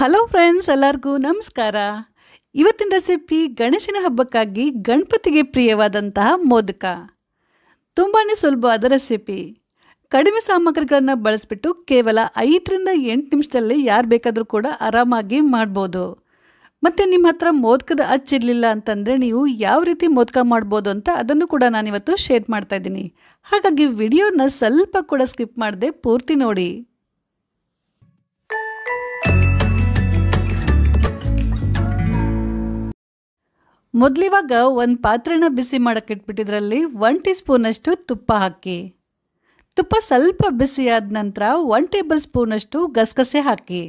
hello friends ಎಲ್ಲರಿಗೂ ನಮಸ್ಕಾರ ಇವತ್ತಿನ ರೆಸಿಪಿ ಗಣೇಶನ ಹಬ್ಬಕ್ಕಾಗಿ ಗಣಪತಿಗೆ ಪ್ರಿಯವಾದಂತಹ ಮೋದಕ ತುಂಬಾ ಸುಲಭವಾದ ರೆಸಿಪಿ ಕಡಿಮೆ ಸಾಮಗ್ರಿಗಳನ್ನು ಬಳಸಿಬಿಟ್ಟು ಕೇವಲ ಐದರಿಂದ ಎಂಟು ನಿಮಿಷದಲ್ಲಿ ಯಾರು ಬೇಕಾದರೂ ಕೂಡ ಆರಾಮಾಗಿ ಮಾಡ್ಬೋದು ಮತ್ತು ನಿಮ್ಮ ಹತ್ರ ಮೋದಕದ ಅಚ್ಚಿರಲಿಲ್ಲ ಅಂತಂದರೆ ನೀವು ಯಾವ ರೀತಿ ಮೋದಕ ಮಾಡ್ಬೋದು ಅಂತ ಅದನ್ನು ಕೂಡ ನಾನಿವತ್ತು ಶೇರ್ ಮಾಡ್ತಾಯಿದ್ದೀನಿ ಹಾಗಾಗಿ ವಿಡಿಯೋನ ಸ್ವಲ್ಪ ಕೂಡ ಸ್ಕಿಪ್ ಮಾಡದೆ ಪೂರ್ತಿ ನೋಡಿ ಮೊದಲಿವಾಗ ಒಂದು ಪಾತ್ರೆನ ಬಿಸಿ ಮಾಡಕ್ಕೆ ಇಟ್ಬಿಟ್ಟಿದ್ರಲ್ಲಿ ಒನ್ ಟೀ ಸ್ಪೂನಷ್ಟು ತುಪ್ಪ ಹಾಕಿ ತುಪ್ಪ ಸ್ವಲ್ಪ ಬಿಸಿಯಾದ ನಂತರ ಒನ್ ಟೇಬಲ್ ಸ್ಪೂನಷ್ಟು ಗಸಗಸೆ ಹಾಕಿ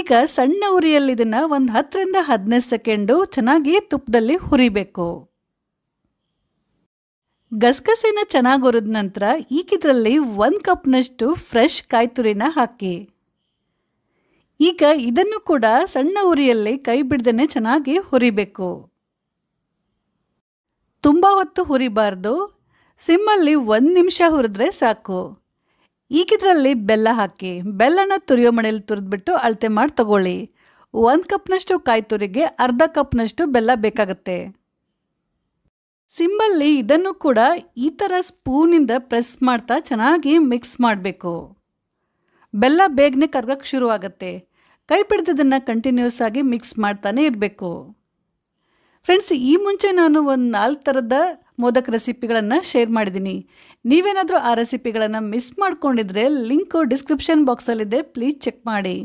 ಈಗ ಸಣ್ಣ ಉರಿಯಲ್ಲಿ ಇದನ್ನು ಒಂದು ಹತ್ತರಿಂದ ಹದಿನೈದು ಸೆಕೆಂಡು ಚೆನ್ನಾಗಿ ತುಪ್ಪದಲ್ಲಿ ಹುರಿಬೇಕು ಗಸಗಸೆನ ಚೆನ್ನಾಗಿ ಹುರಿದ ನಂತರ ಈಗಿದ್ರಲ್ಲಿ ಒಂದು ಕಪ್ನಷ್ಟು ಫ್ರೆಶ್ ಕಾಯಿ ಹಾಕಿ ಈಗ ಇದನ್ನು ಕೂಡ ಸಣ್ಣ ಉರಿಯಲ್ಲಿ ಕೈ ಬಿಡ್ದೇ ಚೆನ್ನಾಗಿ ಹುರಿಬೇಕು ತುಂಬ ಹೊತ್ತು ಹುರಿಬಾರ್ದು ಸಿಮ್ಮಲ್ಲಿ ಒಂದು ನಿಮಿಷ ಹುರಿದ್ರೆ ಸಾಕು ಇದರಲ್ಲಿ ಬೆಲ್ಲ ಹಾಕಿ ಬೆಲ್ಲನ ತುರಿಯೋ ಮನೆಯಲ್ಲಿ ತುರಿದ್ಬಿಟ್ಟು ಅಳತೆ ಮಾಡಿ ತಗೊಳ್ಳಿ ಒಂದು ಕಪ್ನಷ್ಟು ಕಾಯಿ ತುರಿಗೆ ಅರ್ಧ ಕಪ್ನಷ್ಟು ಬೆಲ್ಲ ಬೇಕಾಗತ್ತೆ ಸಿಂಬಲ್ಲಿ ಇದನ್ನು ಕೂಡ ಈ ಥರ ಸ್ಪೂನಿಂದ ಪ್ರೆಸ್ ಮಾಡ್ತಾ ಚೆನ್ನಾಗಿ ಮಿಕ್ಸ್ ಮಾಡಬೇಕು ಬೆಲ್ಲ ಬೇಗನೆ ಕರ್ಗಕ್ಕೆ ಶುರುವಾಗತ್ತೆ ಕೈ ಬಿಡ್ದದನ್ನು ಕಂಟಿನ್ಯೂಸ್ ಆಗಿ ಮಿಕ್ಸ್ ಮಾಡ್ತಾನೆ ಇರಬೇಕು ಫ್ರೆಂಡ್ಸ್ ಈ ಮುಂಚೆ ನಾನು ಒಂದು ನಾಲ್ಕು ಥರದ ಮೋದಕ ರೆಸಿಪಿಗಳನ್ನು ಶೇರ್ ಮಾಡಿದ್ದೀನಿ ನೀವೇನಾದರೂ ಆ ರೆಸಿಪಿಗಳನ್ನು ಮಿಸ್ ಮಾಡ್ಕೊಂಡಿದ್ರೆ ಲಿಂಕು ಡಿಸ್ಕ್ರಿಪ್ಷನ್ ಬಾಕ್ಸಲ್ಲಿದೆ ಪ್ಲೀಸ್ ಚೆಕ್ ಮಾಡಿ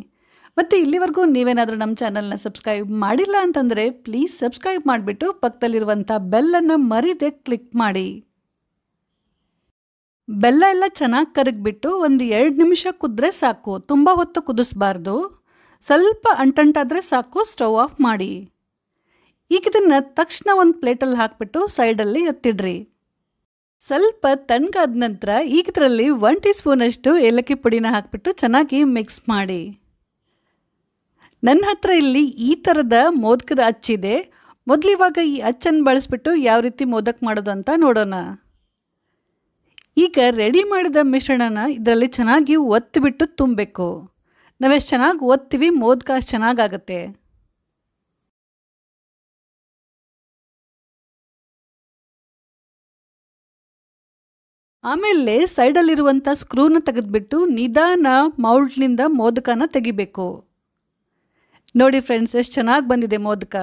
ಮತ್ತು ಇಲ್ಲಿವರೆಗೂ ನೀವೇನಾದರೂ ನಮ್ಮ ಚಾನಲ್ನ ಸಬ್ಸ್ಕ್ರೈಬ್ ಮಾಡಿಲ್ಲ ಅಂತಂದರೆ ಪ್ಲೀಸ್ ಸಬ್ಸ್ಕ್ರೈಬ್ ಮಾಡಿಬಿಟ್ಟು ಪಕ್ಕದಲ್ಲಿರುವಂಥ ಬೆಲ್ಲನ್ನು ಮರಿದೆ ಕ್ಲಿಕ್ ಮಾಡಿ ಬೆಲ್ಲ ಎಲ್ಲ ಚೆನ್ನಾಗಿ ಕರಗಿಬಿಟ್ಟು ಒಂದು ಎರಡು ನಿಮಿಷ ಕುದ್ರೆ ಸಾಕು ತುಂಬ ಹೊತ್ತು ಕುದಿಸ್ಬಾರ್ದು ಸ್ವಲ್ಪ ಅಂಟಂಟಾದರೆ ಸಾಕು ಸ್ಟವ್ ಆಫ್ ಮಾಡಿ ಈಗ ಇದನ್ನು ತಕ್ಷಣ ಒಂದು ಪ್ಲೇಟಲ್ಲಿ ಹಾಕಿಬಿಟ್ಟು ಸೈಡಲ್ಲಿ ಎತ್ತಿಡ್ರಿ ಸ್ವಲ್ಪ ತಣ್ಣಗಾದ ನಂತರ ಈಗ ಇದರಲ್ಲಿ ಒನ್ ಟೀ ಸ್ಪೂನಷ್ಟು ಏಲಕ್ಕಿ ಪುಡಿನ ಹಾಕಿಬಿಟ್ಟು ಚೆನ್ನಾಗಿ ಮಿಕ್ಸ್ ಮಾಡಿ ನನ್ನ ಹತ್ರ ಇಲ್ಲಿ ಈ ಥರದ ಮೋದಕದ ಅಚ್ಚಿದೆ ಮೊದಲಿವಾಗ ಇವಾಗ ಈ ಅಚ್ಚನ್ನು ಬಳಸ್ಬಿಟ್ಟು ಯಾವ ರೀತಿ ಮೋದಕ ಮಾಡೋದು ಅಂತ ನೋಡೋಣ ಈಗ ರೆಡಿ ಮಾಡಿದ ಮಿಶ್ರಣನ ಇದರಲ್ಲಿ ಚೆನ್ನಾಗಿ ಒತ್ತಿಬಿಟ್ಟು ತುಂಬಬೇಕು ನಾವೆಷ್ಟು ಚೆನ್ನಾಗಿ ಓದ್ತೀವಿ ಮೋದಕ ಅಷ್ಟು ಚೆನ್ನಾಗಾಗತ್ತೆ ಆಮೇಲೆ ಸೈಡಲ್ಲಿರುವಂಥ ಸ್ಕ್ರೂನ ತೆಗೆದುಬಿಟ್ಟು ನಿಧಾನ ಮೌಲ್ಟ್ನಿಂದ ಮೋದಕನ ತೆಗಿಬೇಕು ನೋಡಿ ಫ್ರೆಂಡ್ಸ್ ಎಷ್ಟು ಚೆನ್ನಾಗಿ ಬಂದಿದೆ ಮೋದಕ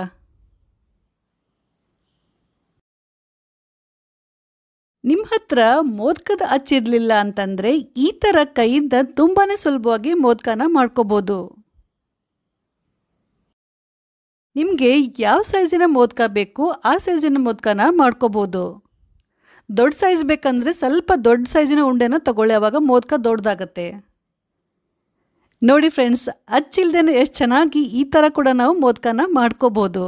ನಿಮ್ಮ ಹತ್ರ ಮೋದ್ಕದ ಅಚ್ಚಿರಲಿಲ್ಲ ಅಂತಂದರೆ ಈ ಥರ ಕೈಯಿಂದ ತುಂಬಾ ಸುಲಭವಾಗಿ ಮೋದ್ಕನ ಮಾಡ್ಕೋಬೋದು ನಿಮಗೆ ಯಾವ ಸೈಜಿನ ಮೋದ್ಕ ಬೇಕು ಆ ಸೈಜಿನ ಮೋದ್ಕನ ಮಾಡ್ಕೋಬೋದು ದೊಡ್ಡ ಸೈಜ್ ಬೇಕಂದರೆ ಸ್ವಲ್ಪ ದೊಡ್ಡ ಸೈಜಿನ ಉಂಡೆನ ತಗೊಳ್ಳಿ ಆವಾಗ ಮೋದ್ಕ ದೊಡ್ಡದಾಗತ್ತೆ ನೋಡಿ ಫ್ರೆಂಡ್ಸ್ ಅಚ್ಚಿಲ್ದೇನೆ ಎಷ್ಟು ಚೆನ್ನಾಗಿ ಈ ಥರ ಕೂಡ ನಾವು ಮೋದ್ಕನ ಮಾಡ್ಕೋಬೋದು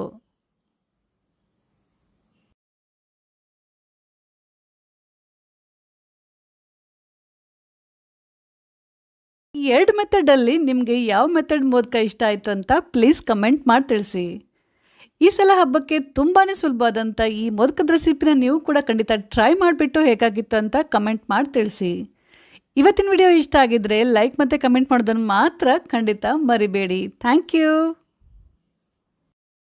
ಈ ಎರಡು ಮೆಥಡಲ್ಲಿ ನಿಮಗೆ ಯಾವ ಮೆಥಡ್ ಮೋದಕ ಇಷ್ಟ ಆಯಿತು ಅಂತ ಪ್ಲೀಸ್ ಕಮೆಂಟ್ ಮಾಡಿ ತಿಳಿಸಿ ಈ ಸಲ ಹಬ್ಬಕ್ಕೆ ತುಂಬಾ ಸುಲಭವಾದಂಥ ಈ ಮೋದಕದ ರೆಸಿಪಿನ ನೀವು ಕೂಡ ಖಂಡಿತ ಟ್ರೈ ಮಾಡಿಬಿಟ್ಟು ಹೇಗಾಗಿತ್ತು ಅಂತ ಕಮೆಂಟ್ ಮಾಡಿ ತಿಳಿಸಿ ಇವತ್ತಿನ ವಿಡಿಯೋ ಇಷ್ಟ ಆಗಿದ್ದರೆ ಲೈಕ್ ಮತ್ತು ಕಮೆಂಟ್ ಮಾಡೋದನ್ನು ಮಾತ್ರ ಖಂಡಿತ ಮರಿಬೇಡಿ ಥ್ಯಾಂಕ್ ಯು